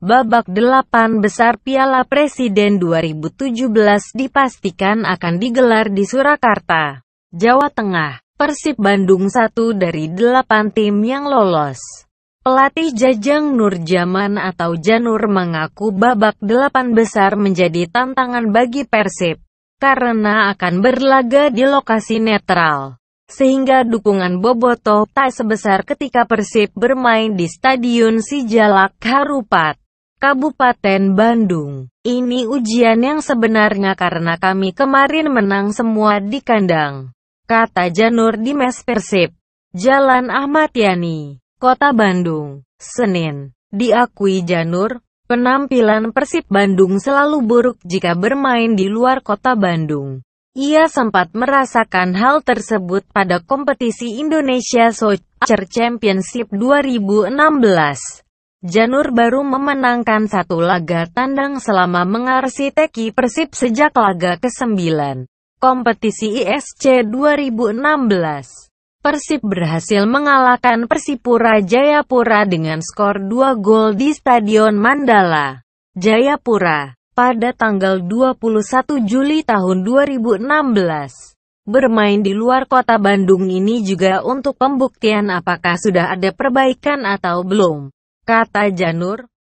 Babak delapan besar Piala Presiden 2017 dipastikan akan digelar di Surakarta, Jawa Tengah. Persib Bandung satu dari delapan tim yang lolos. Pelatih Jajang Nurjaman atau Janur mengaku babak delapan besar menjadi tantangan bagi Persib, karena akan berlaga di lokasi netral. Sehingga dukungan Boboto tak sebesar ketika Persib bermain di Stadion Sijalak Harupat. Kabupaten Bandung. Ini ujian yang sebenarnya karena kami kemarin menang semua di kandang, kata Janur di Mes Persib. Jalan Ahmad Yani, Kota Bandung, Senin. Diakui Janur, penampilan Persib Bandung selalu buruk jika bermain di luar kota Bandung. Ia sempat merasakan hal tersebut pada kompetisi Indonesia Soccer Championship 2016. Janur baru memenangkan satu laga tandang selama mengarsiteki Persib sejak laga ke-9 kompetisi ISC 2016. Persib berhasil mengalahkan Persipura Jayapura dengan skor 2 gol di Stadion Mandala, Jayapura, pada tanggal 21 Juli tahun 2016. Bermain di luar kota Bandung ini juga untuk pembuktian apakah sudah ada perbaikan atau belum kata Janur.